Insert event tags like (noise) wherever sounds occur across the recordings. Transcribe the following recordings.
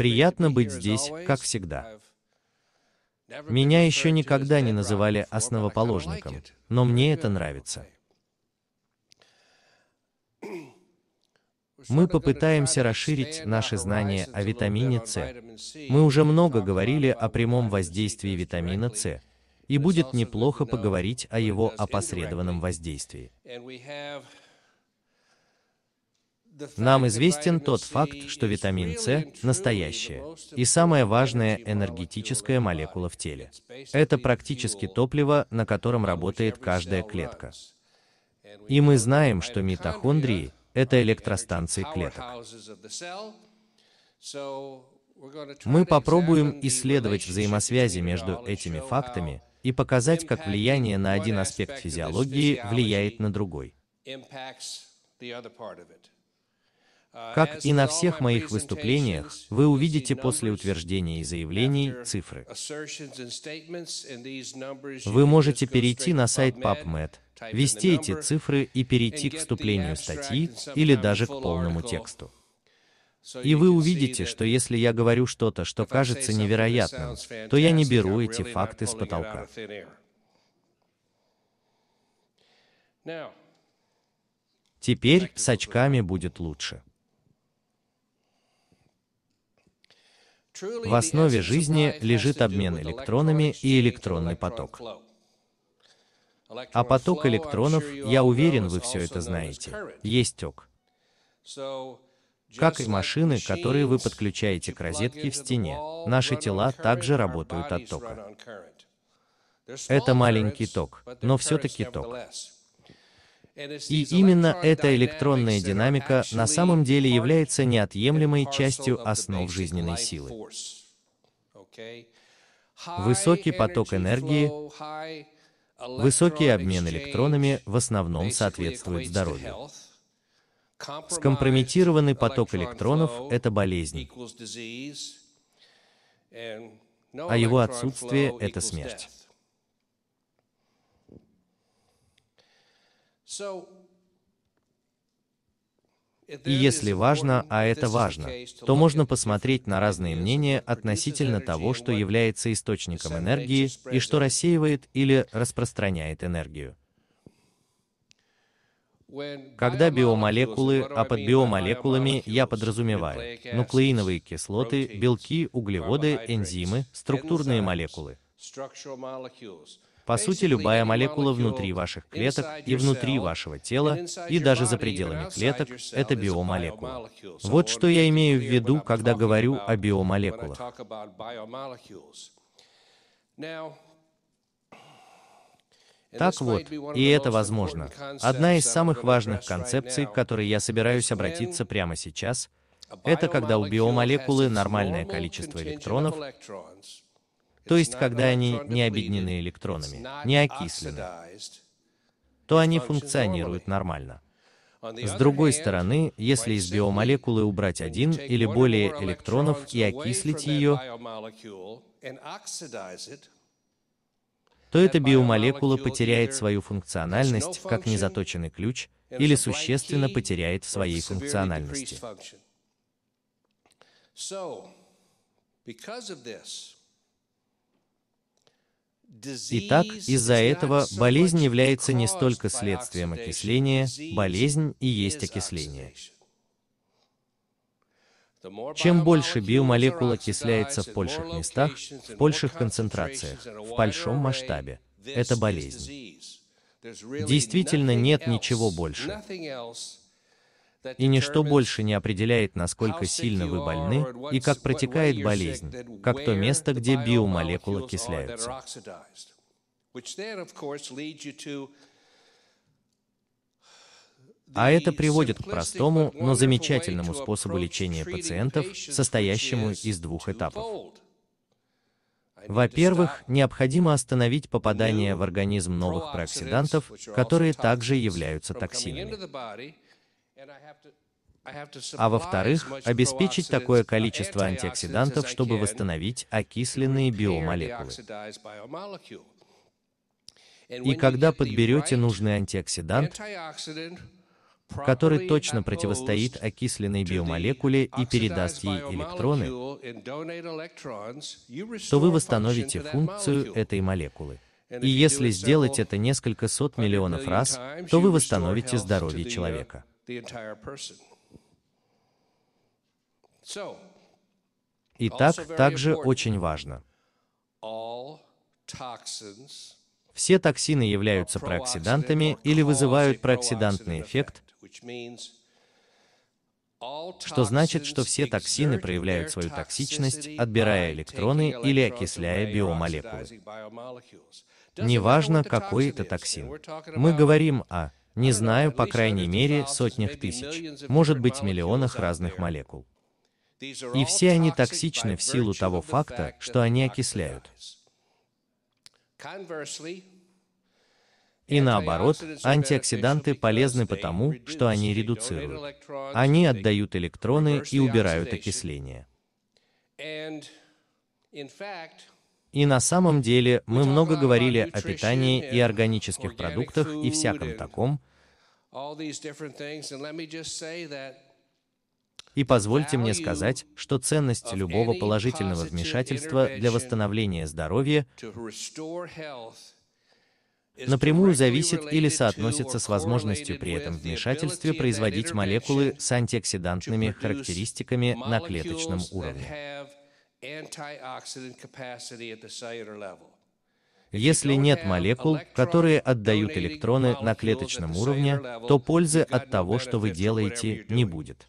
Приятно быть здесь, как всегда. Меня еще никогда не называли основоположником, но мне это нравится. Мы попытаемся расширить наши знания о витамине С. Мы уже много говорили о прямом воздействии витамина С, и будет неплохо поговорить о его опосредованном воздействии. Нам известен тот факт, что витамин С – настоящая и самая важная энергетическая молекула в теле. Это практически топливо, на котором работает каждая клетка. И мы знаем, что митохондрии – это электростанции клеток. Мы попробуем исследовать взаимосвязи между этими фактами и показать, как влияние на один аспект физиологии влияет на другой. impacts the other part of it. Как и на всех моих выступлениях, вы увидите после утверждений и заявлений цифры. Вы можете перейти на сайт PubMed, ввести эти цифры и перейти к вступлению статьи или даже к полному тексту. И вы увидите, что если я говорю что-то, что кажется невероятным, то я не беру эти факты с потолка. Теперь с очками будет лучше. В основе жизни лежит обмен электронами и электронный поток. А поток электронов, я уверен, вы все это знаете, есть ток. Как и машины, которые вы подключаете к розетке в стене, наши тела также работают от тока. Это маленький ток, но все-таки ток. И именно эта электронная динамика на самом деле является неотъемлемой частью основ жизненной силы. Высокий поток энергии, высокий обмен электронами в основном соответствует здоровью. Скомпрометированный поток электронов – это болезнь, а его отсутствие – это смерть. И если важно, а это важно, то можно посмотреть на разные мнения относительно того, что является источником энергии и что рассеивает или распространяет энергию. Когда биомолекулы, а под биомолекулами я подразумеваю нуклеиновые кислоты, белки, углеводы, энзимы, структурные молекулы, по сути, любая молекула внутри ваших клеток и внутри вашего тела, и даже за пределами клеток, это биомолекула. Вот что я имею в виду, когда говорю о биомолекулах. Так вот, и это возможно. Одна из самых важных концепций, к которой я собираюсь обратиться прямо сейчас, это когда у биомолекулы нормальное количество электронов, то есть когда они не объединены электронами, не окислены, то они функционируют нормально. С другой стороны, если из биомолекулы убрать один или более электронов и окислить ее, то эта биомолекула потеряет свою функциональность, как незаточенный ключ, или существенно потеряет в своей функциональности. Итак, из-за этого болезнь является не столько следствием окисления, болезнь и есть окисление. Чем больше биомолекул окисляется в больших местах, в больших концентрациях, в большом масштабе, это болезнь. Действительно нет ничего больше. И ничто больше не определяет, насколько сильно вы больны и как протекает болезнь, как то место, где биомолекулы окисляются. А это приводит к простому, но замечательному способу лечения пациентов, состоящему из двух этапов. Во-первых, необходимо остановить попадание в организм новых прооксидантов, которые также являются токсинами а во-вторых, обеспечить такое количество антиоксидантов, чтобы восстановить окисленные биомолекулы. И когда подберете нужный антиоксидант, который точно противостоит окисленной биомолекуле и передаст ей электроны, то вы восстановите функцию этой молекулы. И если сделать это несколько сот миллионов раз, то вы восстановите здоровье человека. Итак, также очень важно. Все токсины являются прооксидантами или вызывают прооксидантный эффект, что значит, что все токсины проявляют свою токсичность, отбирая электроны или окисляя биомолекулы. Неважно, какой это токсин. Мы говорим о не знаю, по крайней мере, сотнях тысяч, может быть, миллионах разных молекул. И все они токсичны в силу того факта, что они окисляют. И наоборот, антиоксиданты полезны потому, что они редуцируют. Они отдают электроны и убирают окисление. И на самом деле мы много говорили о питании и органических продуктах и всяком таком. И позвольте мне сказать, что ценность любого положительного вмешательства для восстановления здоровья напрямую зависит или соотносится с возможностью при этом вмешательстве производить молекулы с антиоксидантными характеристиками на клеточном уровне. Если нет молекул, которые отдают электроны на клеточном уровне, то пользы от того, что вы делаете, не будет.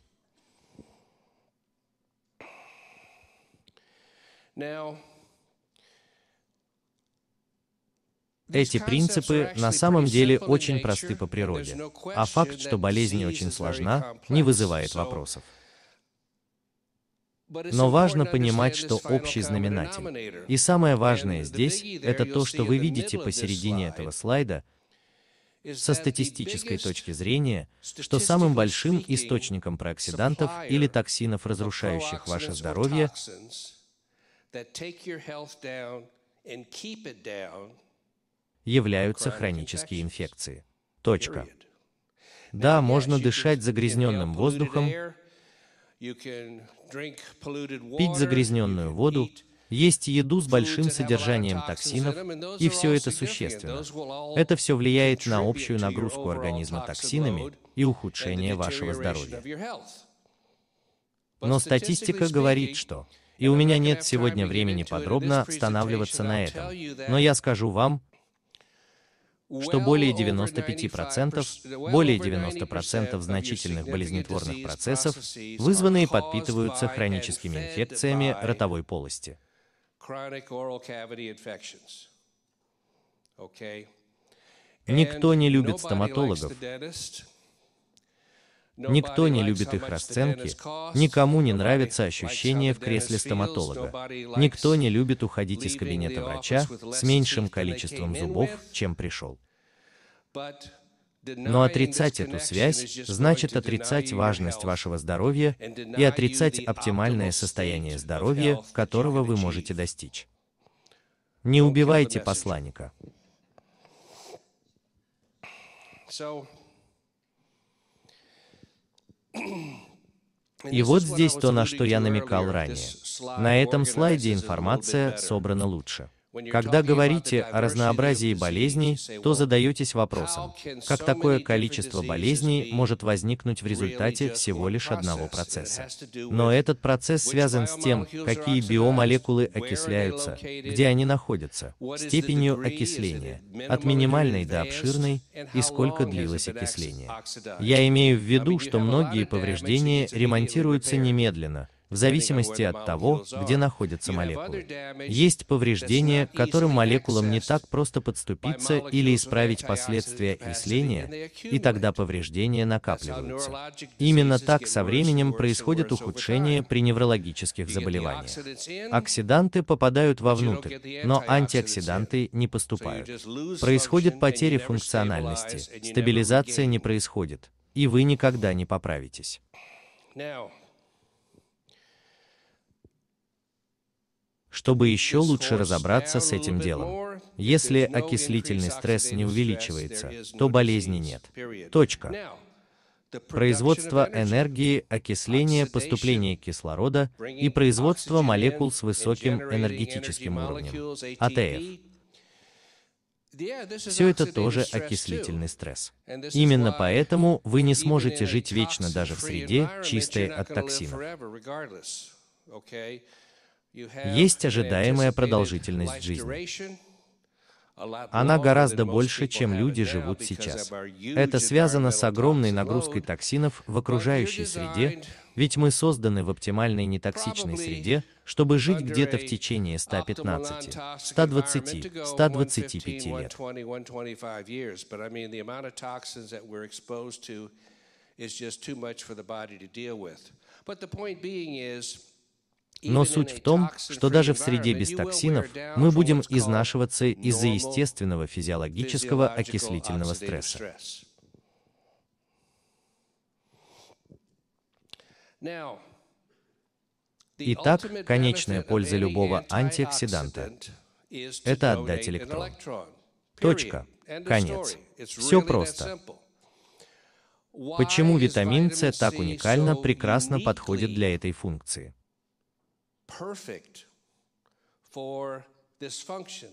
Эти принципы на самом деле очень просты по природе, а факт, что болезнь очень сложна, не вызывает вопросов. Но важно понимать, что общий знаменатель. И самое важное здесь – это то, что вы видите посередине этого слайда, со статистической точки зрения, что самым большим источником прооксидантов или токсинов, разрушающих ваше здоровье, являются хронические инфекции. Точка. Да, можно дышать загрязненным воздухом, пить загрязненную воду, есть еду с большим содержанием токсинов, и все это существенно. Это все влияет на общую нагрузку организма токсинами и ухудшение вашего здоровья. Но статистика говорит, что... И у меня нет сегодня времени подробно останавливаться на этом. Но я скажу вам, что более 95%, более 90% значительных болезнетворных процессов вызваны и подпитываются хроническими инфекциями ротовой полости. Никто не любит стоматологов. Никто не любит их расценки, никому не нравится ощущение в кресле стоматолога, никто не любит уходить из кабинета врача с меньшим количеством зубов, чем пришел. Но отрицать эту связь значит отрицать важность вашего здоровья и отрицать оптимальное состояние здоровья, которого вы можете достичь. Не убивайте посланника. И вот здесь то, на что я намекал ранее. На этом слайде информация собрана лучше. Когда говорите о разнообразии болезней, то задаетесь вопросом, как такое количество болезней может возникнуть в результате всего лишь одного процесса. Но этот процесс связан с тем, какие биомолекулы окисляются, где они находятся, степенью окисления, от минимальной до обширной, и сколько длилось окисление. Я имею в виду, что многие повреждения ремонтируются немедленно, в зависимости от того, где находятся молекулы. Есть повреждения, к которым молекулам не так просто подступиться или исправить последствия окисления, и тогда повреждения накапливаются. Именно так со временем происходит ухудшение при неврологических заболеваниях. Оксиданты попадают вовнутрь, но антиоксиданты не поступают. Происходит потеря функциональности, стабилизация не происходит, и вы никогда не поправитесь. чтобы еще лучше разобраться с этим делом. Если окислительный стресс не увеличивается, то болезни нет. Точка. Производство энергии, окисление, поступление кислорода и производство молекул с высоким энергетическим уровнем, АТФ. Все это тоже окислительный стресс. Именно поэтому вы не сможете жить вечно даже в среде, чистой от токсинов есть ожидаемая продолжительность жизни. Она гораздо больше, чем люди живут сейчас. Это связано с огромной нагрузкой токсинов в окружающей среде, ведь мы созданы в оптимальной нетоксичной среде, чтобы жить где-то в течение 115, 120, 125 лет. Is point being is, но суть в том, что даже в среде без токсинов мы будем изнашиваться из-за естественного физиологического окислительного стресса. Итак, конечная польза любого антиоксиданта — это отдать электрон. Точка. Конец. Все просто. Почему витамин С так уникально прекрасно подходит для этой функции? perfect for this function?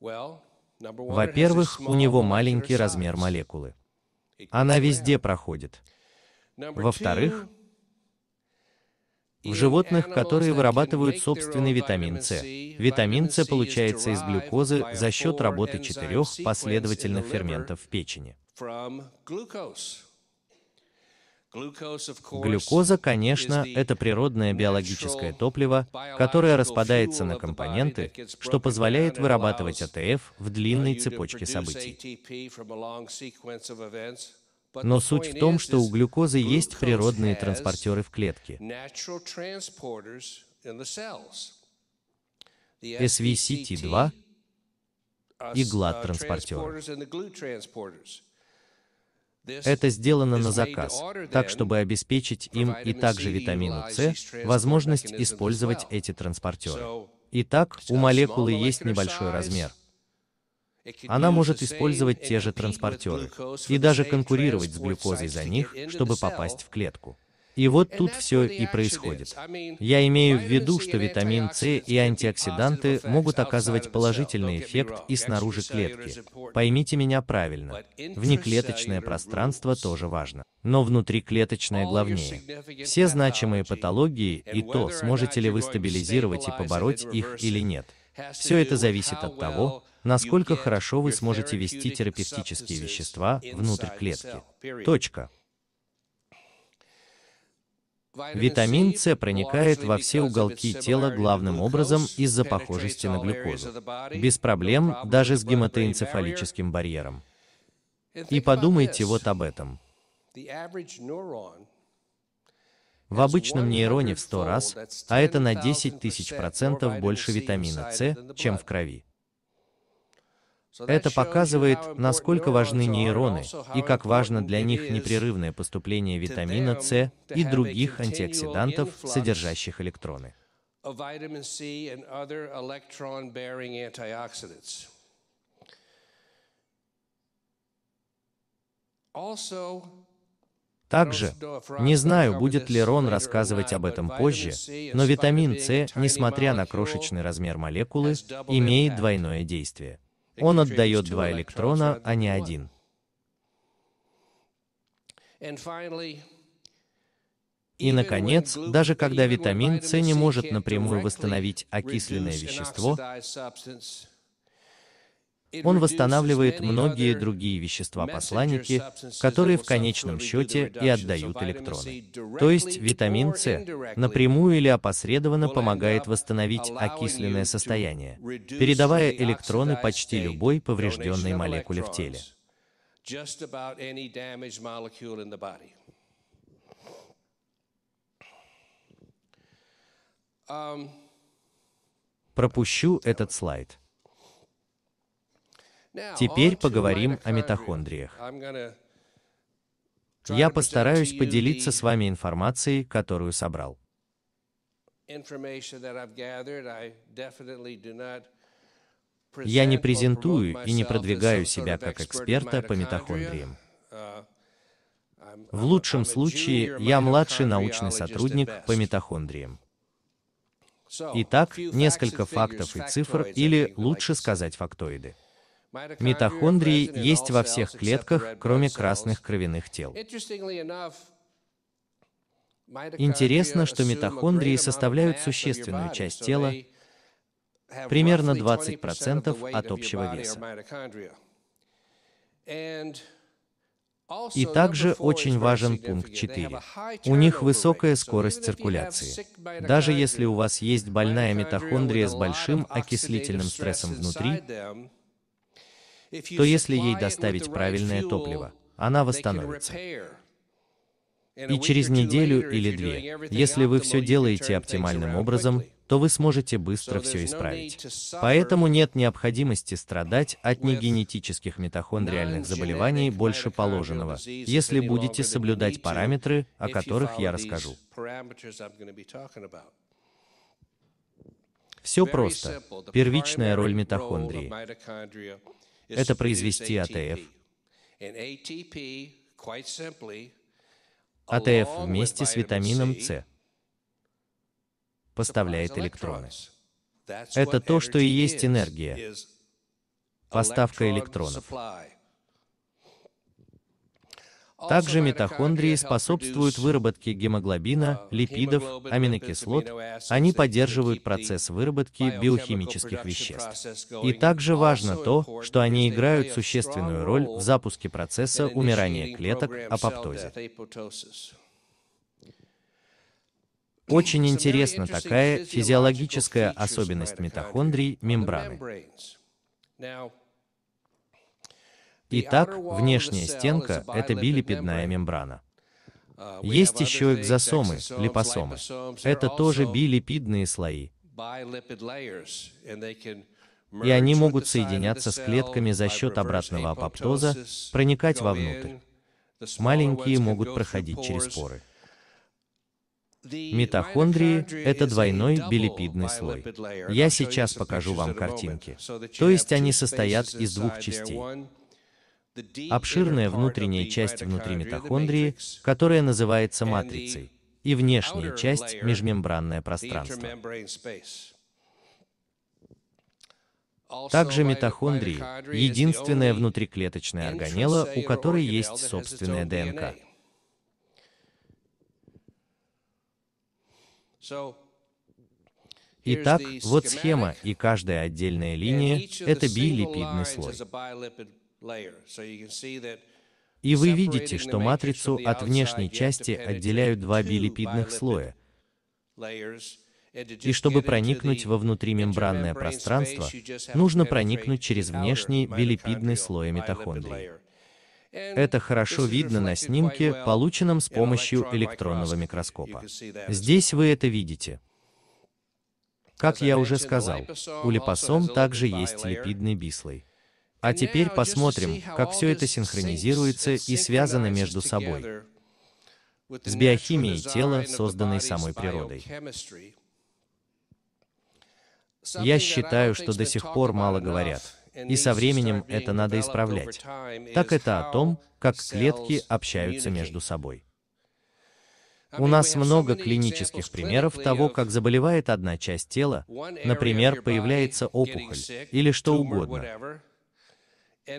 Well, во-первых, у него маленький размер молекулы. Она везде проходит. Во-вторых, в животных, которые вырабатывают собственный витамин С, витамин С получается из глюкозы за счет работы четырех последовательных ферментов в печени. Глюкоза, конечно, это природное биологическое топливо, которое распадается на компоненты, что позволяет вырабатывать АТФ в длинной цепочке событий. Но суть в том, что у глюкозы есть природные транспортеры в клетке. SVCT2 и глад-транспортеры. Uh, это сделано на заказ, так чтобы обеспечить им и также витамину e С возможность использовать эти транспортеры. Итак, у молекулы есть небольшой размер. Она может использовать те же транспортеры и даже конкурировать с глюкозой за них, чтобы попасть в клетку. И вот тут все и происходит. Я имею в виду, что витамин С и антиоксиданты могут оказывать положительный эффект и снаружи клетки. Поймите меня правильно. Внеклеточное пространство тоже важно. Но внутриклеточное главнее. Все значимые патологии и то, сможете ли вы стабилизировать и побороть их или нет. Все это зависит от того, насколько хорошо вы сможете вести терапевтические вещества внутрь клетки. Точка. Витамин С проникает во все уголки тела главным образом из-за похожести на глюкозу. Без проблем даже с гематоэнцефалическим барьером. И подумайте вот об этом. В обычном нейроне в 100 раз, а это на 10 тысяч процентов больше витамина С, чем в крови. Это показывает, насколько важны нейроны и как важно для них непрерывное поступление витамина С и других антиоксидантов, содержащих электроны. А Также, не знаю, будет ли Рон рассказывать об этом позже, но витамин С, несмотря на крошечный размер молекулы, имеет двойное действие. Он отдает два электрона, а не один. И, наконец, даже когда витамин С не может напрямую восстановить окисленное вещество, он восстанавливает многие другие вещества-посланники, которые в конечном счете и отдают электроны. То есть витамин С напрямую или опосредованно помогает восстановить окисленное состояние, передавая электроны почти любой поврежденной молекуле в теле. Um, Пропущу этот слайд. Теперь поговорим о митохондриях. Я постараюсь поделиться с вами информацией, которую собрал. Я не презентую и не продвигаю себя как эксперта по митохондриям. Uh, В лучшем случае я младший научный сотрудник по митохондриям. Итак, несколько фактов и цифр, или лучше сказать фактоиды. Митохондрии есть во всех клетках, кроме красных кровяных тел. Интересно, что митохондрии составляют существенную часть тела, примерно 20% от общего веса. И также очень важен пункт 4. У них высокая скорость циркуляции. Даже если у вас есть больная митохондрия с большим окислительным стрессом внутри, то если ей доставить правильное топливо, она восстановится. И через неделю или две, если вы все делаете оптимальным образом, то вы сможете быстро все исправить. Поэтому нет необходимости страдать от негенетических митохондриальных заболеваний больше положенного, если будете соблюдать параметры, о которых я расскажу. Все просто. Первичная роль митохондрии это произвести АТФ. АТФ вместе с витамином С поставляет электроны. Это то, что и есть энергия, поставка электронов. Также митохондрии способствуют выработке гемоглобина, липидов, аминокислот, они поддерживают процесс выработки биохимических веществ. И также важно то, что они играют существенную роль в запуске процесса умирания клеток апоптозе. Очень интересна такая физиологическая особенность митохондрий мембраны. Итак, внешняя стенка – это билипидная мембрана. Есть еще экзосомы, липосомы. Это тоже билипидные слои. И они могут соединяться с клетками за счет обратного апоптоза, проникать вовнутрь. Маленькие могут проходить через поры. Митохондрии — это двойной билипидный слой. Я сейчас покажу вам картинки. То есть они состоят из двух частей обширная внутренняя часть внутри митохондрии, которая называется матрицей, и внешняя часть – межмембранное пространство. Также митохондрии — единственная внутриклеточная органелла, у которой есть собственная ДНК. Итак, вот схема, и каждая отдельная линия — это билипидный слой. И вы видите, что матрицу от внешней части отделяют два билипидных слоя. И чтобы проникнуть во внутримембранное пространство, нужно проникнуть через внешний билипидный слой митохондрии. Это хорошо видно на снимке, полученном с помощью электронного микроскопа. Здесь вы это видите. Как я уже сказал, у липосом также есть липидный бислой. А теперь посмотрим, как все это синхронизируется и связано между собой с биохимией тела, созданной самой природой. Я считаю, что до сих пор мало говорят, и со временем это надо исправлять. Так это о том, как клетки общаются между собой. У нас много клинических примеров того, как заболевает одна часть тела, например, появляется опухоль или что угодно,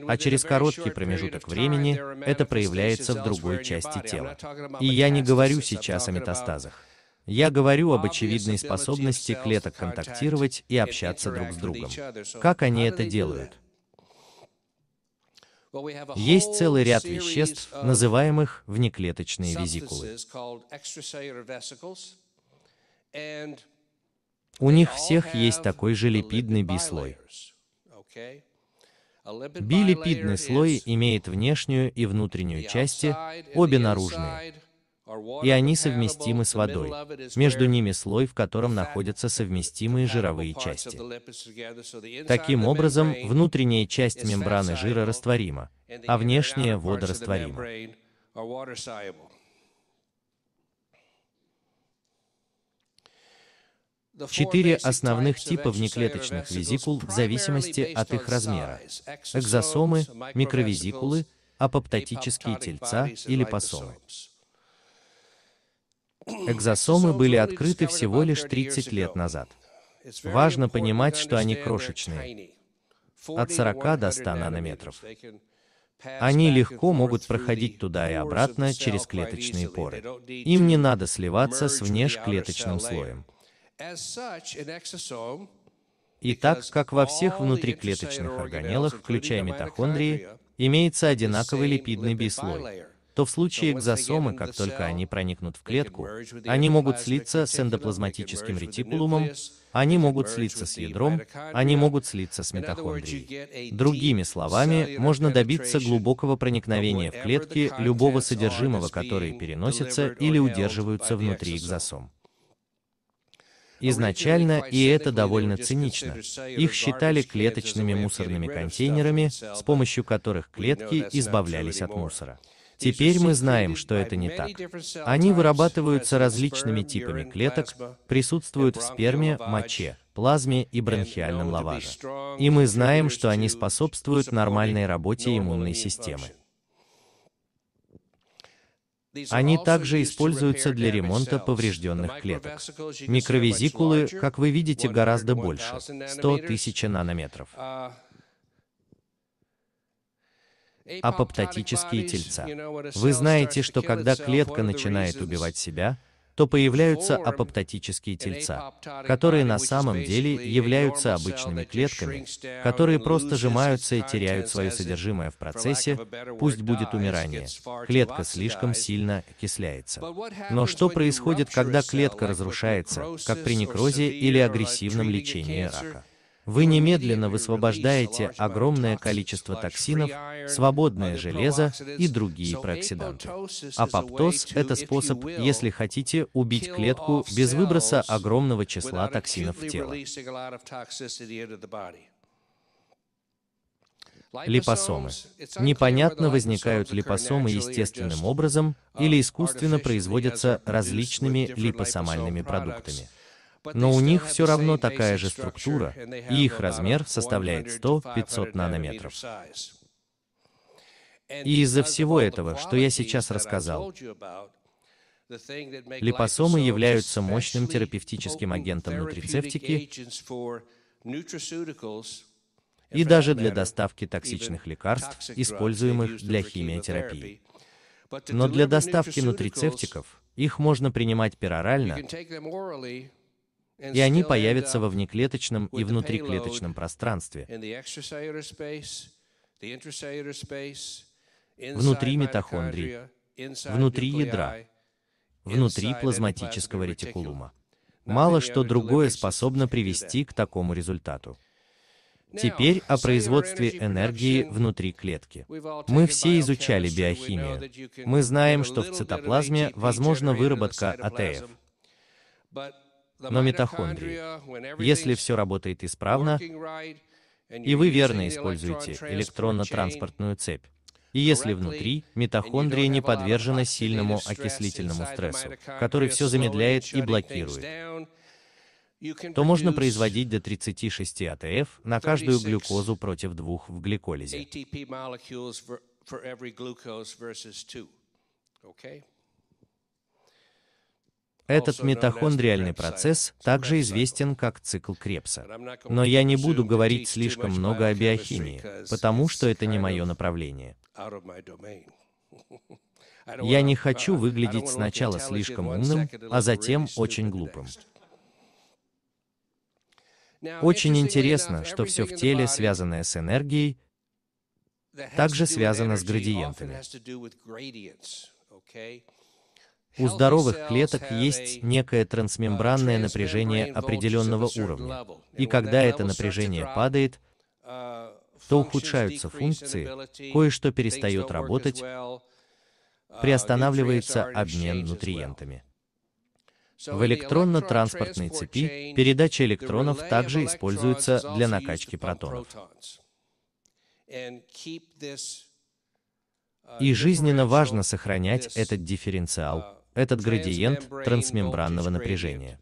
а через короткий промежуток времени это проявляется в другой части тела. И я не говорю сейчас о метастазах. Я говорю об очевидной способности клеток контактировать и общаться друг с другом. Как они это делают? Есть целый ряд веществ, называемых внеклеточные везикулы. У них всех есть такой же липидный бислой. Билипидный слой имеет внешнюю и внутреннюю части, обе наружные, и они совместимы с водой. Между ними слой, в котором находятся совместимые жировые части. Таким образом, внутренняя часть мембраны жира растворима, а внешняя водорастворима. Четыре основных типа внеклеточных визикул в зависимости от их размера. Экзосомы, микровизикулы, апоптотические тельца или посомы. Экзосомы были открыты всего лишь 30 лет назад. Важно понимать, что они крошечные, от 40 до 100 нанометров. Они легко могут проходить туда и обратно через клеточные поры. Им не надо сливаться с внешклеточным слоем. И так как во всех внутриклеточных органеллах, включая митохондрии, имеется одинаковый липидный бислой, то в случае экзосомы, как только они проникнут в клетку, они могут слиться с эндоплазматическим ретикулумом, они могут слиться с ядром, они могут слиться с митохондрией. Другими словами, можно добиться глубокого проникновения в клетки любого содержимого, которые переносятся или удерживаются внутри экзосом. Изначально, и это довольно цинично, их считали клеточными мусорными контейнерами, с помощью которых клетки избавлялись от мусора. Теперь мы знаем, что это не так. Они вырабатываются различными типами клеток, присутствуют в сперме, моче, плазме и бронхиальном лаваже. И мы знаем, что они способствуют нормальной работе иммунной системы. Они также используются для ремонта поврежденных клеток. Микровезикулы, как вы видите, гораздо больше – 100 тысяч нанометров. Uh, Апоптотические тельца. Вы знаете, что когда клетка начинает убивать себя, то появляются апоптотические тельца, которые на самом деле являются обычными клетками, которые просто сжимаются и теряют свое содержимое в процессе, пусть будет умирание. Клетка слишком сильно окисляется. Но что происходит, когда клетка разрушается, как при некрозе или агрессивном лечении рака? вы немедленно высвобождаете огромное количество токсинов, свободное железо и другие прооксиданты. Апоптоз – это способ, если хотите, убить клетку без выброса огромного числа токсинов в тело. Липосомы. Непонятно, возникают липосомы естественным образом или искусственно производятся различными липосомальными продуктами но у них все равно такая же структура, и их размер составляет 100-500 нанометров. И из-за всего этого, что я сейчас рассказал, липосомы являются мощным терапевтическим агентом нутрицептики и даже для доставки токсичных лекарств, используемых для химиотерапии. Но для доставки нутрицептиков их можно принимать перорально и они появятся во внеклеточном и внутриклеточном пространстве, внутри митохондрии, внутри ядра, внутри плазматического ретикулума. Мало что другое способно привести к такому результату. Теперь о производстве энергии внутри клетки. Мы все изучали биохимию. Мы знаем, что в цитоплазме возможна выработка АТФ но митохондрии. Если все работает исправно, и вы верно используете электронно-транспортную цепь, и если внутри митохондрии не подвержена сильному окислительному стрессу, который все замедляет и блокирует, то можно производить до 36 АТФ на каждую глюкозу против двух в гликолизе. Этот митохондриальный процесс также известен как цикл Крепса. Но я не буду говорить слишком много о биохимии, потому что это не мое направление. Я не хочу выглядеть сначала слишком умным, а затем очень глупым. Очень интересно, что все в теле, связанное с энергией, также связано с градиентами. У здоровых клеток есть некое трансмембранное напряжение определенного уровня, и когда это напряжение падает, то ухудшаются функции, кое-что перестает работать, приостанавливается обмен нутриентами. В электронно-транспортной цепи передача электронов также используется для накачки протонов. И жизненно важно сохранять этот дифференциал этот градиент трансмембранного напряжения.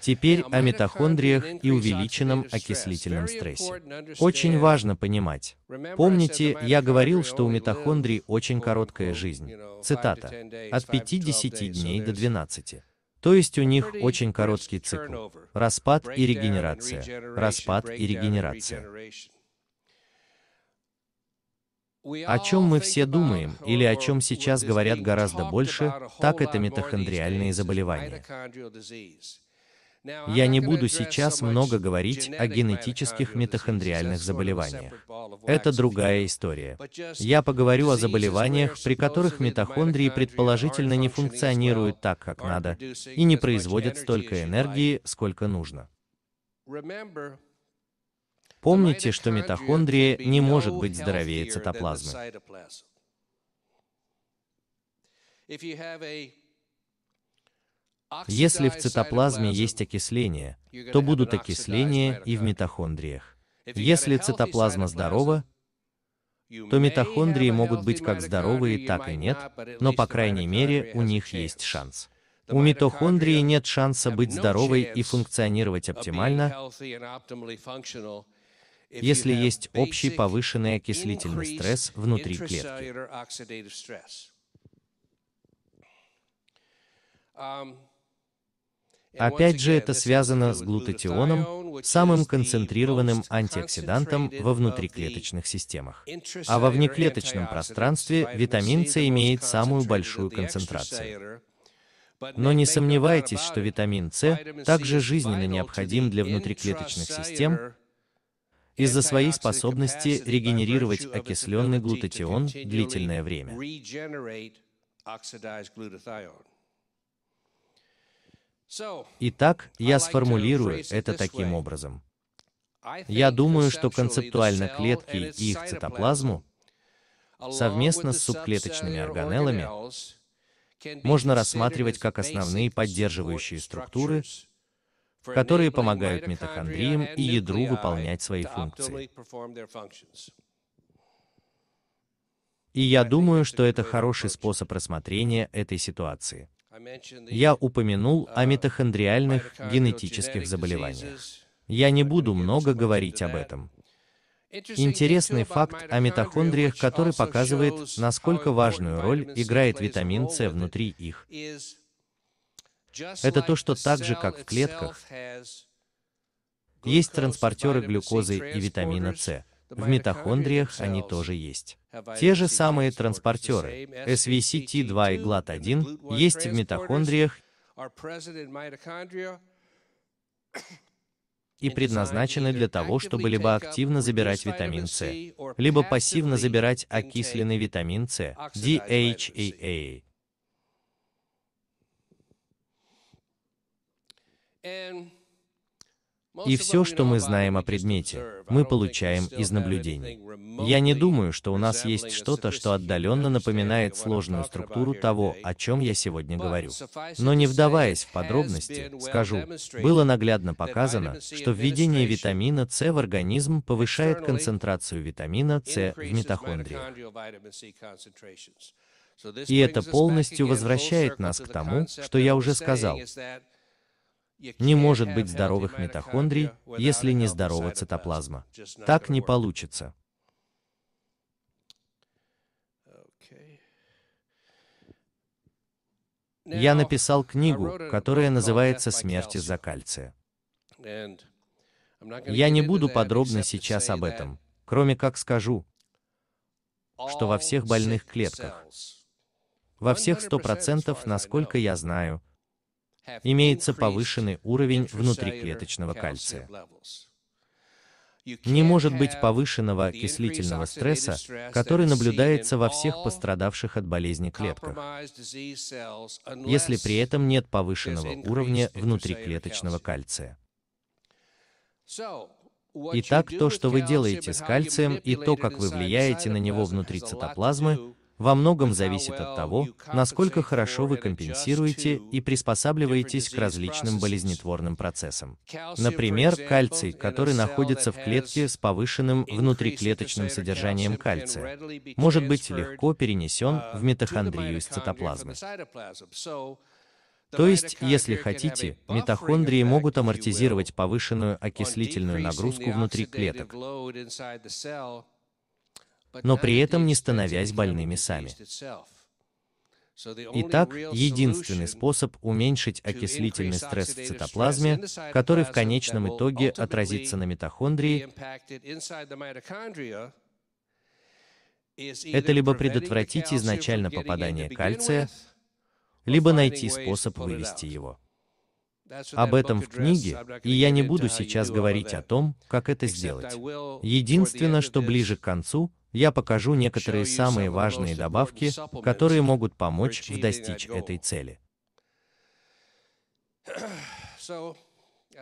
Теперь о митохондриях и увеличенном окислительном стрессе. Очень важно понимать. Помните, я говорил, что у митохондрий очень короткая жизнь. Цитата. От 50 дней до 12. То есть у них очень короткий цикл. Распад и регенерация. Распад и регенерация. О чем мы все думаем, или о чем сейчас говорят гораздо больше, так это митохондриальные заболевания. Я не буду сейчас много говорить о генетических митохондриальных заболеваниях. Это другая история. Я поговорю о заболеваниях, при которых митохондрии предположительно не функционируют так, как надо, и не производят столько энергии, сколько нужно. Помните, что митохондрия не может быть здоровее цитоплазмы. Если в цитоплазме есть окисление, то будут окисления и в митохондриях. Если цитоплазма здорова, то митохондрии могут быть как здоровые, так и нет, но по крайней мере у них есть шанс. У митохондрии нет шанса быть здоровой и функционировать оптимально, если есть общий повышенный окислительный стресс внутри клетки. Um, Опять же, это связано с глутатионом, самым концентрированным антиоксидантом во внутриклеточных системах. А во внеклеточном пространстве витамин С имеет самую большую концентрацию. Но не сомневайтесь, что витамин С также жизненно необходим для внутриклеточных систем, из-за своей способности регенерировать окисленный глутатион длительное время. Итак, я сформулирую это таким образом. Я думаю, что концептуально клетки и их цитоплазму совместно с субклеточными органеллами можно рассматривать как основные поддерживающие структуры которые помогают митохондриям и ядру выполнять свои функции. И я думаю, что это хороший способ рассмотрения этой ситуации. Я упомянул о митохондриальных генетических заболеваниях. Я не буду много говорить об этом. Интересный факт о митохондриях, который показывает, насколько важную роль играет витамин С внутри их, это то, что так же, как в клетках, есть транспортеры глюкозы и витамина С. В митохондриях они тоже есть. Те же самые транспортеры, SVCT2 и GLAT1, есть в митохондриях и предназначены для того, чтобы либо активно забирать витамин С, либо пассивно забирать окисленный витамин С, DHAA, И все, что мы знаем о предмете, мы получаем из наблюдений. Я не думаю, что у нас есть что-то, что отдаленно напоминает сложную структуру того, о чем я сегодня говорю. Но не вдаваясь в подробности, скажу, было наглядно показано, что введение витамина С в организм повышает концентрацию витамина С в митохондриях. И это полностью возвращает нас к тому, что я уже сказал, не может быть здоровых митохондрий, если не здорова цитоплазма. Так не получится. Я написал книгу, которая называется «Смерть из-за кальция». Я не буду подробно сейчас об этом, кроме как скажу, что во всех больных клетках, во всех 100%, насколько я знаю, имеется повышенный уровень внутриклеточного кальция. Не может быть повышенного окислительного стресса, который наблюдается во всех пострадавших от болезни клетках, если при этом нет повышенного уровня внутриклеточного кальция. Итак, то, что вы делаете с кальцием, и то, как вы влияете на него внутри цитоплазмы, во многом зависит от того, насколько хорошо вы компенсируете и приспосабливаетесь к различным болезнетворным процессам. Например, кальций, который находится в клетке с повышенным внутриклеточным содержанием кальция, может быть легко перенесен uh, в митохондрию из цитоплазмы. То есть, если хотите, митохондрии могут амортизировать повышенную окислительную нагрузку внутри клеток но при этом не становясь больными сами. Итак, единственный способ уменьшить окислительный стресс в цитоплазме, который в конечном итоге отразится на митохондрии, это либо предотвратить изначально попадание кальция, либо найти способ вывести его. Об этом в книге, и я не буду сейчас говорить о том, как это сделать. Единственное, что ближе к концу, я покажу некоторые самые важные добавки, которые могут помочь в достичь этой цели. (clears throat)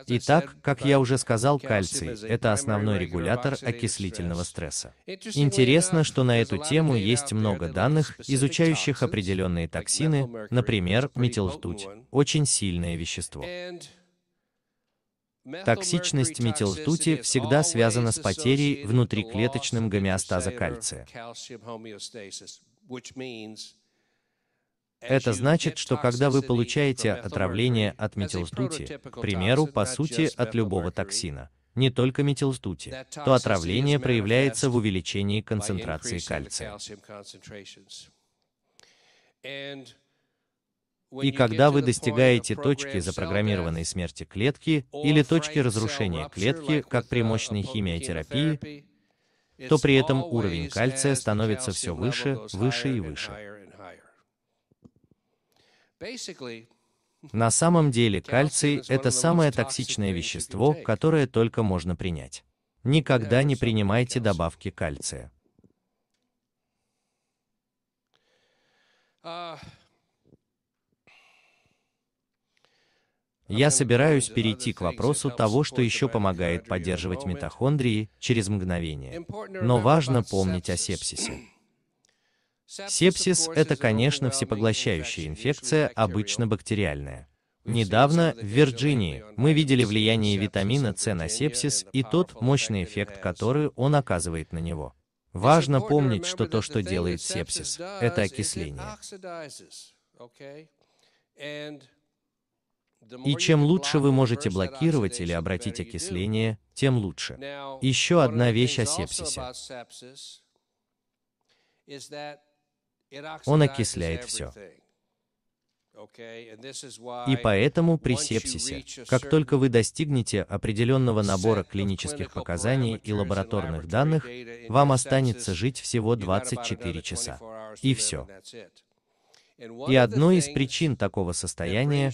Итак, как я уже сказал, кальций – это основной регулятор окислительного стресса. Интересно, что на эту тему есть много данных, изучающих определенные токсины, например, метилртуть – очень сильное вещество. Токсичность метилртути всегда связана с потерей внутриклеточным гомеостаза кальция. Это значит, что когда вы получаете отравление от метилртути, к примеру, по сути, от любого токсина, не только метилртути, то отравление проявляется в увеличении концентрации кальция. И когда вы достигаете точки запрограммированной смерти клетки или точки разрушения клетки, как при uh, мощной химиотерапии, то при этом уровень кальция становится все выше, выше и выше. (laughs) На самом деле (laughs) кальций – это самое токсичное вещество, которое только можно принять. Никогда не принимайте добавки кальция. Uh, Я собираюсь перейти к вопросу того, что еще помогает поддерживать митохондрии через мгновение. Но важно помнить о сепсисе. Сепсис – это, конечно, всепоглощающая инфекция, обычно бактериальная. Недавно в Вирджинии мы видели влияние витамина С на сепсис и тот мощный эффект, который он оказывает на него. Важно помнить, что то, что делает сепсис, это окисление. И чем лучше вы можете блокировать или обратить окисление, тем лучше. Еще одна вещь о сепсисе. Он окисляет все. И поэтому при сепсисе, как только вы достигнете определенного набора клинических показаний и лабораторных данных, вам останется жить всего 24 часа. И все. И одной из причин такого состояния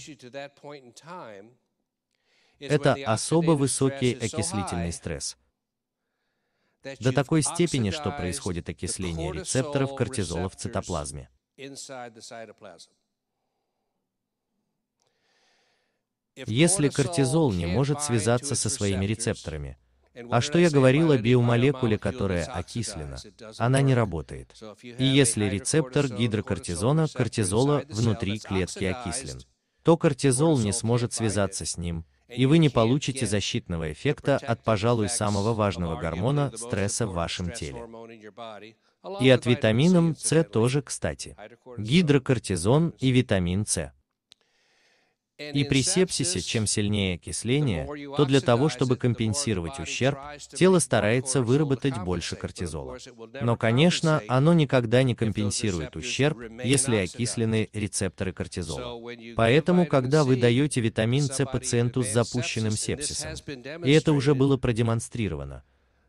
это особо высокий окислительный стресс. До такой степени, что происходит окисление рецепторов кортизола в цитоплазме. Если кортизол не может связаться со своими рецепторами, а что я говорил о биомолекуле, которая окислена? Она не работает. И если рецептор гидрокортизона, кортизола, внутри клетки окислен, то кортизол не сможет связаться с ним, и вы не получите защитного эффекта от, пожалуй, самого важного гормона стресса в вашем теле. И от витамином С тоже, кстати. Гидрокортизон и витамин С. И при сепсисе, чем сильнее окисление, то для того, чтобы компенсировать ущерб, тело старается выработать больше кортизола. Но, конечно, оно никогда не компенсирует ущерб, если окислены рецепторы кортизола. Поэтому, когда вы даете витамин С пациенту с запущенным сепсисом, и это уже было продемонстрировано,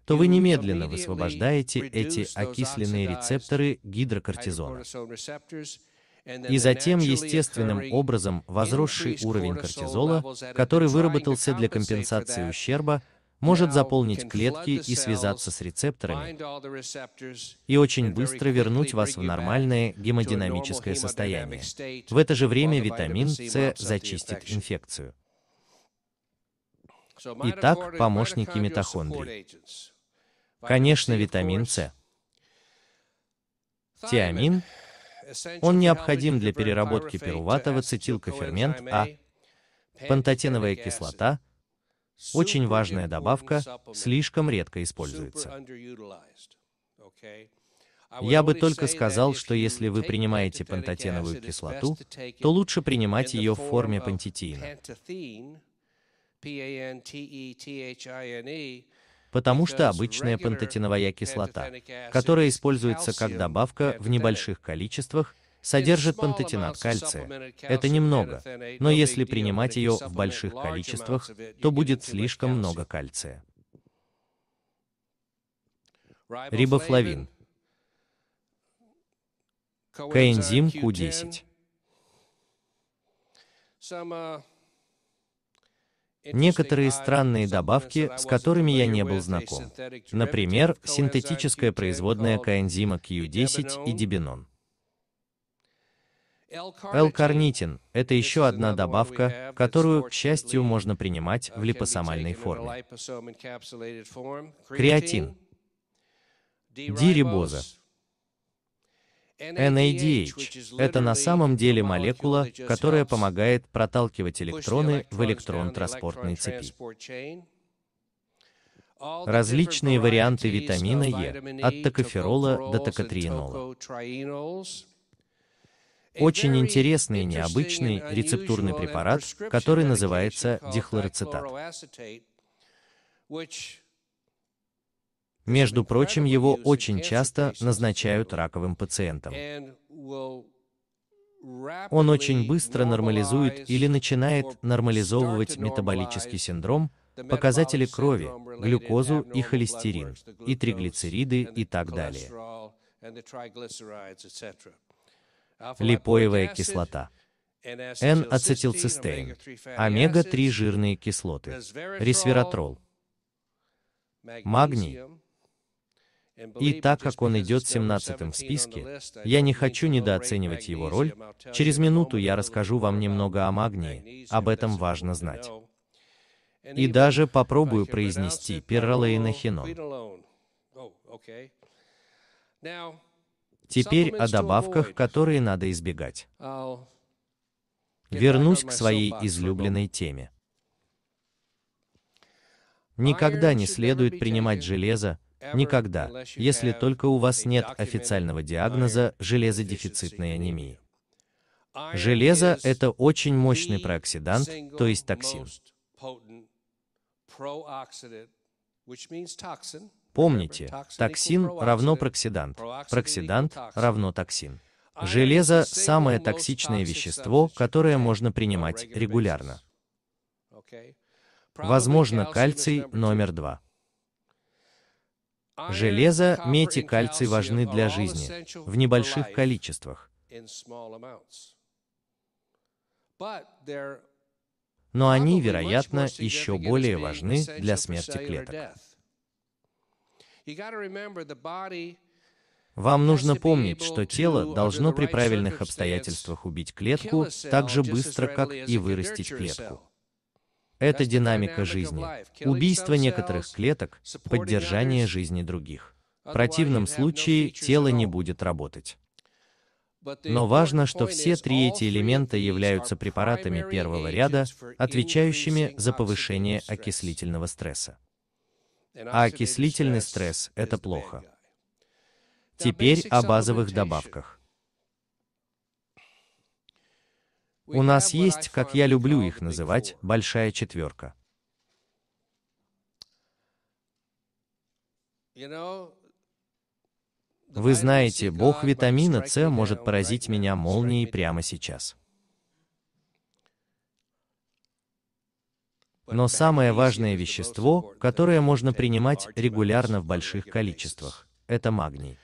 то вы немедленно высвобождаете эти окисленные рецепторы гидрокортизона и затем естественным образом возросший уровень кортизола, который выработался для компенсации ущерба, может заполнить клетки и связаться с рецепторами, и очень быстро вернуть вас в нормальное гемодинамическое состояние. В это же время витамин С зачистит инфекцию. Итак, помощники митохондрий. Конечно, витамин С. Тиамин он необходим для переработки пируватов цитилкофермент, А, пантотеновая кислота, очень важная добавка, слишком редко используется. Я бы только сказал, что если вы принимаете пантотеновую кислоту, то лучше принимать ее в форме пантетина потому что обычная пантотиновая кислота, которая используется как добавка в небольших количествах, содержит пантотинат кальция. Это немного, но если принимать ее в больших количествах, то будет слишком много кальция. Рибофлавин. Коэнзим Q10 некоторые странные добавки, с которыми я не был знаком. Например, синтетическая производная коэнзима Q10 и дибинон. L-карнитин – это еще одна добавка, которую, к счастью, можно принимать в липосомальной форме. Креатин. Дирибоза NADH а а – это на самом деле молекула, которая помогает проталкивать электроны в электрон-транспортной цепи. Различные варианты витамина Е, от токоферола до токотриенола. Очень интересный и необычный рецептурный препарат, который называется дихлорацетат. Между прочим, его очень часто назначают раковым пациентам. Он очень быстро нормализует или начинает нормализовывать метаболический синдром, показатели крови, глюкозу и холестерин, и триглицериды и так далее. Липоевая кислота. N-ацетилцистеин, омега-3 жирные кислоты, ресвератрол, магний, и так как он идет 17 в списке, я не хочу недооценивать его роль, через минуту я расскажу вам немного о магнии, об этом важно знать. И даже попробую произнести пирролейнохинон. Теперь о добавках, которые надо избегать. Вернусь к своей излюбленной теме. Никогда не следует принимать железо, Никогда, если только у вас нет официального диагноза железодефицитной анемии. Железо – это очень мощный прооксидант, то есть токсин. Помните, токсин равно проксидант, проксидант равно токсин. Железо – самое токсичное вещество, которое можно принимать регулярно. Возможно, кальций номер два. Железо, медь и кальций важны для жизни в небольших количествах. Но они, вероятно, еще более важны для смерти клеток. Вам нужно помнить, что тело должно при правильных обстоятельствах убить клетку так же быстро, как и вырастить клетку. Это динамика жизни. Убийство некоторых клеток, поддержание жизни других. В противном случае тело не будет работать. Но важно, что все три эти элемента являются препаратами первого ряда, отвечающими за повышение окислительного стресса. А окислительный стресс – это плохо. Теперь о базовых добавках. У нас есть, как я люблю их называть, большая четверка. Вы знаете, бог витамина С может поразить меня молнией прямо сейчас. Но самое важное вещество, которое можно принимать регулярно в больших количествах, это магний.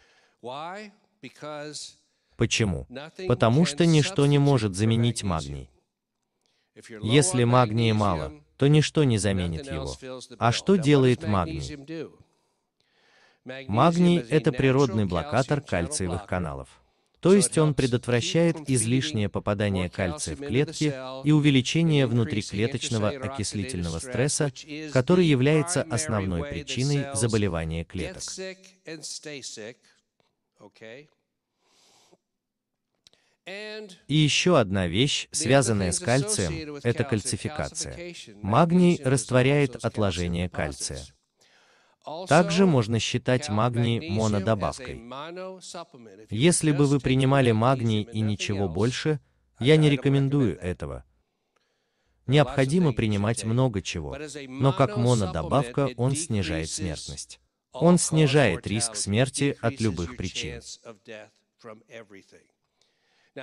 Почему? Потому что ничто не может заменить магний. Если магния мало, то ничто не заменит его. А что делает магний? Магний — это природный блокатор кальциевых каналов. То есть он предотвращает излишнее попадание кальция в клетки и увеличение внутриклеточного окислительного стресса, который является основной причиной заболевания клеток. И еще одна вещь, связанная с кальцием, это кальцификация. Магний растворяет отложение кальция. Также можно считать магний монодобавкой. Если бы вы принимали магний и ничего больше, я не рекомендую этого. Необходимо принимать много чего, но как монодобавка он снижает смертность. Он снижает риск смерти от любых причин.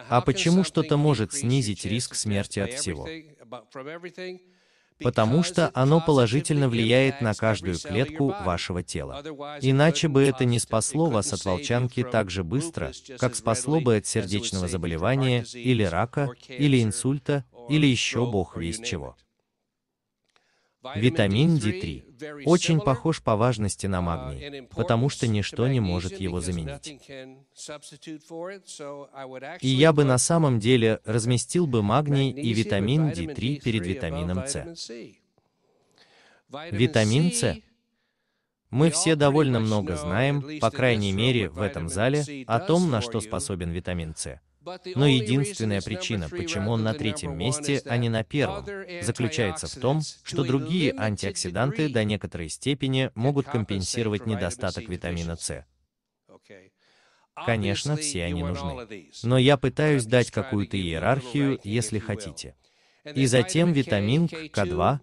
А почему что-то может снизить риск смерти от всего? Потому что оно положительно влияет на каждую клетку вашего тела. Иначе бы это не спасло вас от волчанки так же быстро, как спасло бы от сердечного заболевания, или рака, или инсульта, или еще бог весть чего. Витамин D3 очень похож по важности на магний, потому что ничто не может его заменить. И я бы на самом деле разместил бы магний и витамин D3 перед витамином С. Витамин С мы все довольно много знаем, по крайней мере в этом зале, о том, на что способен витамин С. Но единственная причина, почему он на третьем месте, а не на первом, заключается в том, что другие антиоксиданты до некоторой степени могут компенсировать недостаток витамина С. Конечно, все они нужны. Но я пытаюсь дать какую-то иерархию, если хотите. И затем витамин К2,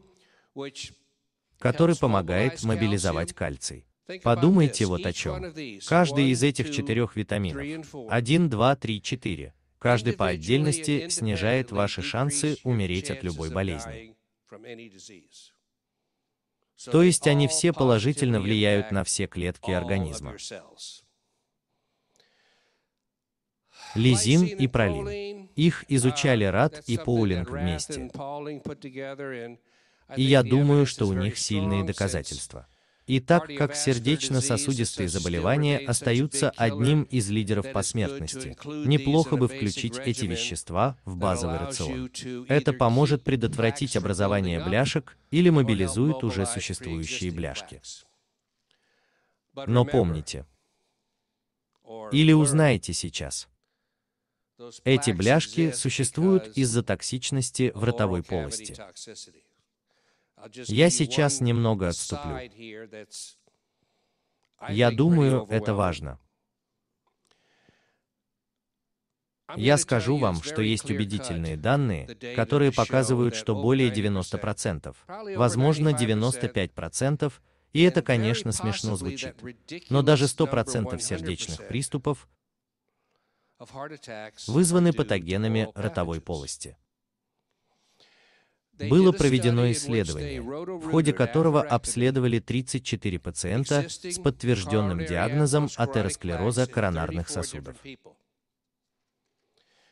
который помогает мобилизовать кальций. Подумайте вот о чем. Каждый из этих четырех витаминов, 1, 2, 3, 4, каждый по отдельности снижает ваши шансы умереть от любой болезни. То есть они все положительно влияют на все клетки организма. Лизин и пролин. Их изучали uh, Рад и Паулинг вместе. И я думаю, что у них сильные доказательства. И так как сердечно-сосудистые заболевания остаются одним из лидеров по смертности, неплохо бы включить эти вещества в базовый рацион. Это поможет предотвратить образование бляшек или мобилизует уже существующие бляшки. Но помните, или узнаете сейчас, эти бляшки существуют из-за токсичности в ротовой полости. Я сейчас немного отступлю. Я думаю, это важно. Я скажу вам, что есть убедительные данные, которые показывают, что более 90%, возможно 95%, и это, конечно, смешно звучит, но даже 100% сердечных приступов вызваны патогенами ротовой полости было проведено исследование, в ходе которого обследовали 34 пациента с подтвержденным диагнозом атеросклероза коронарных сосудов.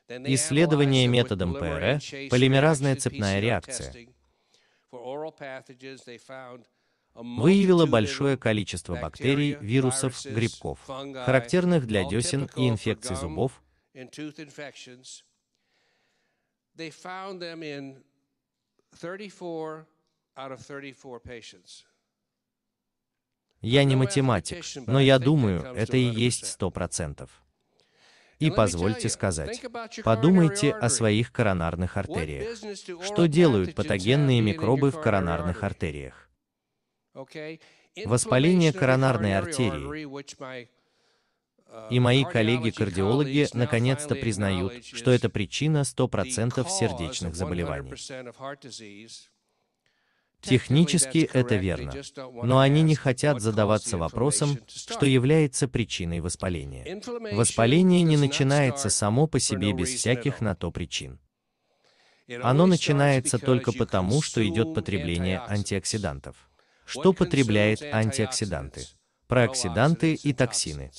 Исследование методом ПРЭ – полимеразная цепная реакция выявило большое количество бактерий, вирусов, грибков, характерных для десен и инфекций зубов, я не математик, но я думаю, это и есть сто процентов. И позвольте сказать, подумайте о своих коронарных артериях. Что делают патогенные микробы в коронарных артериях? Воспаление коронарной артерии, и мои коллеги-кардиологи наконец-то признают, что это причина 100% сердечных заболеваний. Технически это верно, но они не хотят задаваться вопросом, что является причиной воспаления. Воспаление не начинается само по себе без всяких на то причин. Оно начинается только потому, что идет потребление антиоксидантов. Что потребляет антиоксиданты? Прооксиданты и токсины.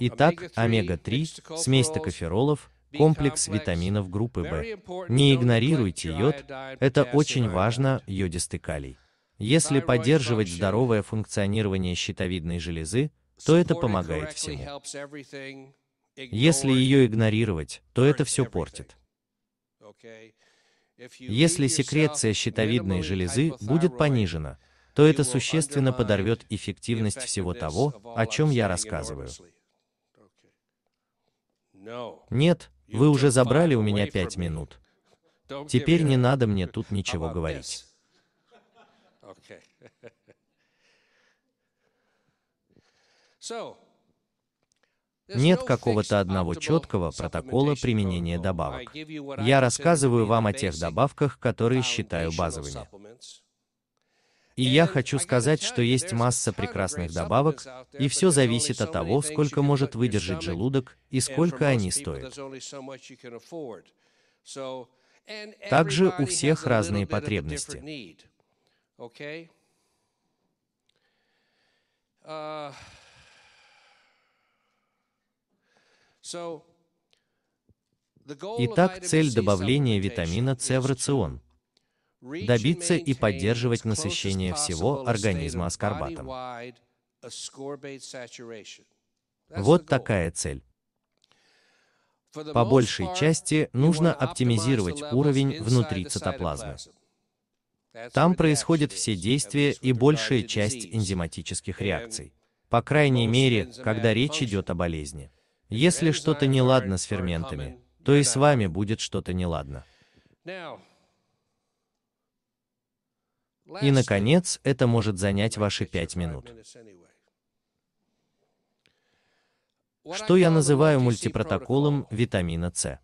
Итак, омега-3, смесь токоферолов, комплекс витаминов группы В. Не игнорируйте йод, это очень важно, йодистый калий. Если поддерживать здоровое функционирование щитовидной железы, то это помогает всему. Если ее игнорировать, то это все портит. Если секреция щитовидной железы будет понижена, то это существенно подорвет эффективность всего того, о чем я рассказываю. Нет, вы уже забрали у меня пять минут. Теперь не надо мне тут (laughs) ничего говорить. (laughs) Нет какого-то одного четкого протокола применения добавок. Я рассказываю вам о тех добавках, которые считаю базовыми. И я хочу сказать, что есть масса прекрасных добавок, и все зависит от того, сколько может выдержать желудок и сколько они стоят. Также у всех разные потребности. Итак, цель добавления витамина С в рацион – добиться и поддерживать насыщение всего организма аскорбатом. Вот такая цель. По большей части нужно оптимизировать уровень внутри цитоплазмы. Там происходят все действия и большая часть энзиматических реакций. По крайней мере, когда речь идет о болезни. Если что-то неладно с ферментами, то и с вами будет что-то неладно. И, наконец, это может занять ваши пять минут. Что я называю мультипротоколом витамина С.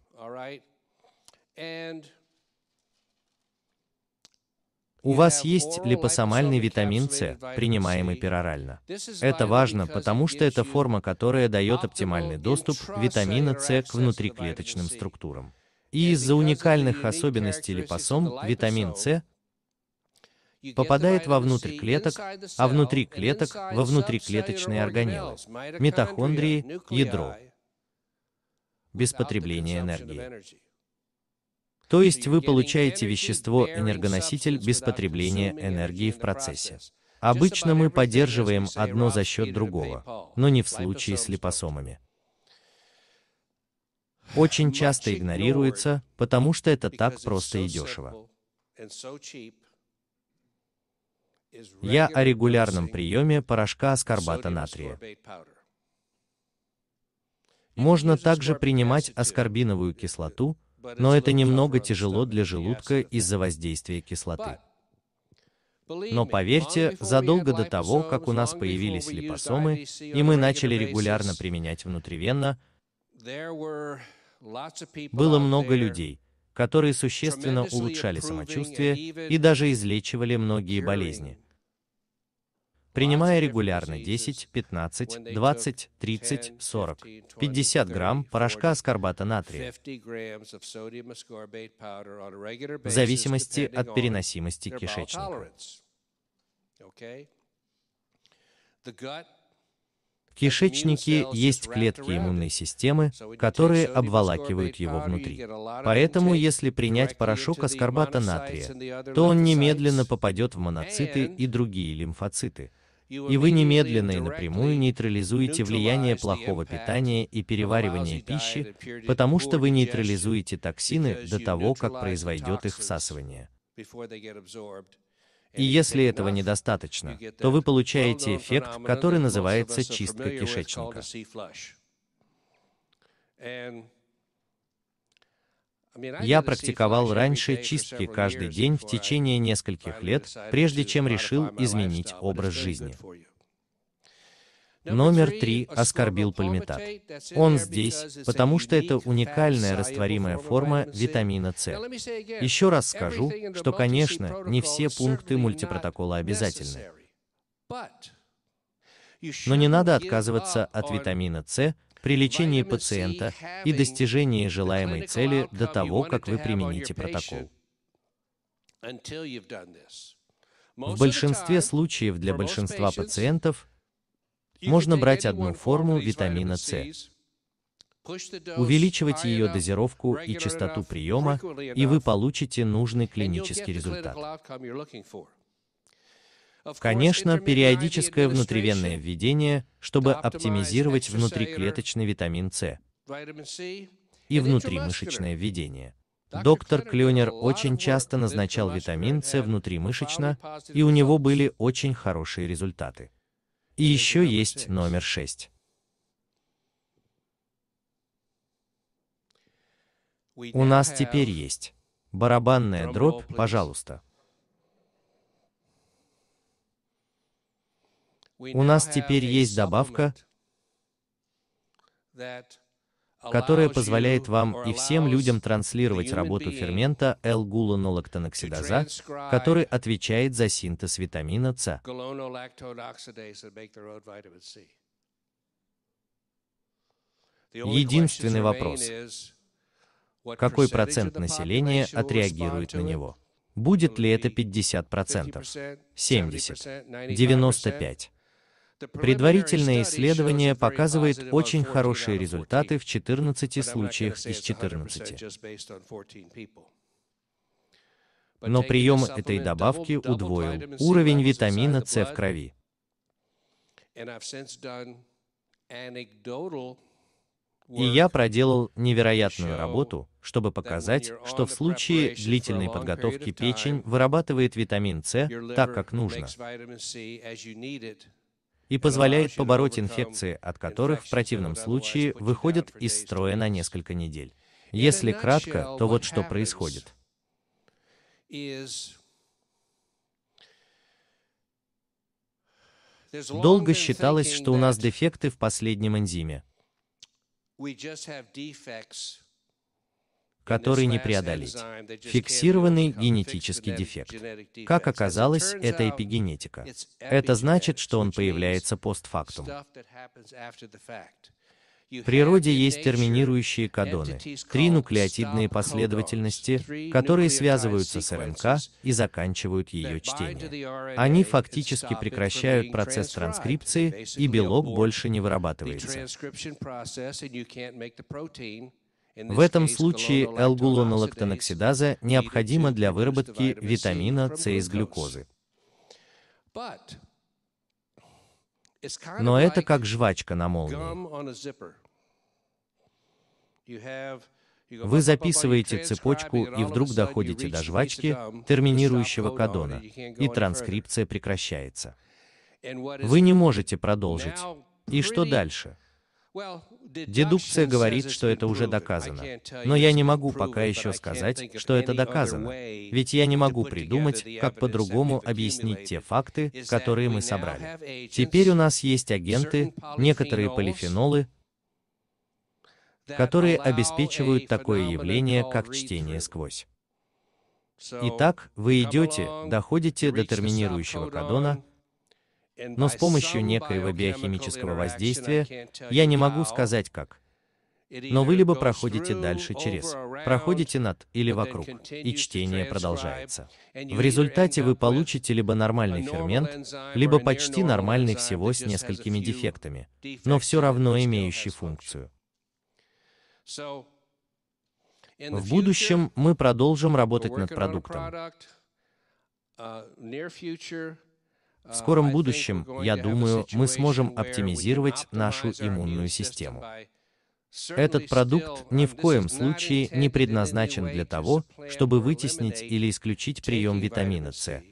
У вас есть липосомальный витамин С, принимаемый перорально. Это важно, потому что это форма, которая дает оптимальный доступ витамина С к внутриклеточным структурам. И из-за уникальных особенностей липосом витамин С попадает вовнутрь клеток, а внутри клеток – во внутриклеточные органеллы, митохондрии, ядро, без потребления энергии. То есть вы получаете вещество-энергоноситель без потребления энергии в процессе. Обычно мы поддерживаем одно за счет другого, но не в случае с липосомами. Очень часто игнорируется, потому что это так просто и дешево. Я о регулярном приеме порошка аскорбата натрия. Можно также принимать аскорбиновую кислоту, но это немного тяжело для желудка из-за воздействия кислоты. Но поверьте, задолго до того, как у нас появились липосомы, и мы начали регулярно применять внутривенно, было много людей, которые существенно улучшали самочувствие и даже излечивали многие болезни принимая регулярно 10, 15, 20, 30, 40, 50 грамм порошка аскорбата натрия в зависимости от переносимости кишечника. В кишечнике есть клетки иммунной системы, которые обволакивают его внутри. Поэтому, если принять порошок аскорбата натрия, то он немедленно попадет в моноциты и другие лимфоциты, и вы немедленно и напрямую нейтрализуете влияние плохого питания и переваривания пищи, потому что вы нейтрализуете токсины до того, как произойдет их всасывание. И если этого недостаточно, то вы получаете эффект, который называется чистка кишечника. Я практиковал раньше чистки каждый день в течение нескольких лет, прежде чем решил изменить образ жизни. Номер три – оскорбил пальмитат. Он здесь, потому что это уникальная растворимая форма витамина С. Еще раз скажу, что, конечно, не все пункты мультипротокола обязательны. Но не надо отказываться от витамина С, при лечении пациента и достижении желаемой цели до того, как вы примените протокол. В большинстве случаев для большинства пациентов можно брать одну форму витамина С, увеличивать ее дозировку и частоту приема, и вы получите нужный клинический результат. Конечно, периодическое внутривенное введение, чтобы оптимизировать внутриклеточный витамин С и внутримышечное введение. Доктор Клюнер очень часто назначал витамин С внутримышечно, и у него были очень хорошие результаты. И еще есть номер шесть. У нас теперь есть барабанная дробь, пожалуйста. У нас теперь есть добавка, которая позволяет вам и всем людям транслировать работу фермента L-гулонолактоноксидаза, который отвечает за синтез витамина С. Единственный вопрос – какой процент населения отреагирует на него? Будет ли это 50%, 70%, 95%? Предварительное исследование показывает очень хорошие результаты в 14 случаях из 14. Но прием этой добавки удвоил уровень витамина С в крови. И я проделал невероятную работу, чтобы показать, что в случае длительной подготовки печень вырабатывает витамин С так, как нужно и позволяет побороть инфекции, от которых в противном случае выходят из строя на несколько недель. Если кратко, то вот что происходит. Долго считалось, что у нас дефекты в последнем энзиме который не преодолеть. Фиксированный генетический дефект. Как оказалось, это эпигенетика. Это значит, что он появляется постфактум. В природе есть терминирующие кадоны, три нуклеотидные последовательности, которые связываются с РНК и заканчивают ее чтение. Они фактически прекращают процесс транскрипции, и белок больше не вырабатывается. В этом случае L-гулонолактоноксидаза необходима для выработки витамина С из глюкозы. Но это как жвачка на молнии. Вы записываете цепочку и вдруг доходите до жвачки, терминирующего кодона, и транскрипция прекращается. Вы не можете продолжить. И что дальше? Дедукция говорит, что это уже доказано. Но я не могу пока еще сказать, что это доказано. Ведь я не могу придумать, как по-другому объяснить те факты, которые мы собрали. Теперь у нас есть агенты, некоторые полифенолы, которые обеспечивают такое явление, как чтение сквозь. Итак, вы идете, доходите до терминирующего кодона, но с помощью некоего биохимического воздействия, я не могу сказать как, но вы либо проходите дальше через, проходите над или вокруг, и чтение продолжается. В результате вы получите либо нормальный фермент, либо почти нормальный всего с несколькими дефектами, но все равно имеющий функцию. В будущем мы продолжим работать над продуктом. Uh, в скором а, будущем, я думаю, мы сможем оптимизировать нашу иммунную систему. Этот продукт ни um, в коем случае не предназначен для того, чтобы вытеснить или исключить прием витамина С.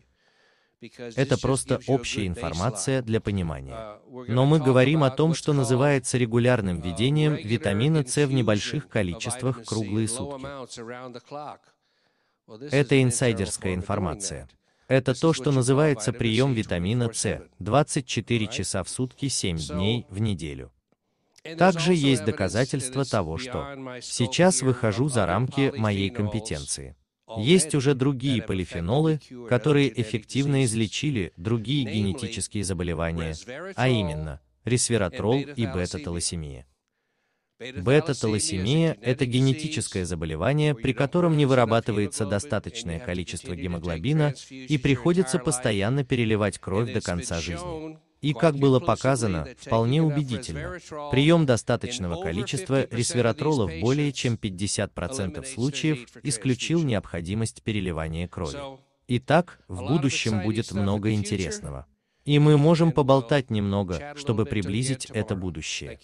Это просто общая информация для понимания. Uh, Но мы говорим о том, что называется регулярным uh, введением витамина С в небольших количествах круглые сутки. Это инсайдерская информация. Это то, что называется прием витамина С 24 часа в сутки 7 дней в неделю. Также есть доказательства того, что сейчас выхожу за рамки моей компетенции. Есть уже другие полифенолы, которые эффективно излечили другие генетические заболевания, а именно ресвератрол и бета-талосемия. Бета-талассемия – это генетическое заболевание, при котором не вырабатывается достаточное количество гемоглобина и приходится постоянно переливать кровь до конца жизни. И, как было показано, вполне убедительно, прием достаточного количества ресвератрола в более чем 50% случаев исключил необходимость переливания крови. Итак, в будущем будет много интересного. И мы можем поболтать немного, чтобы приблизить это будущее.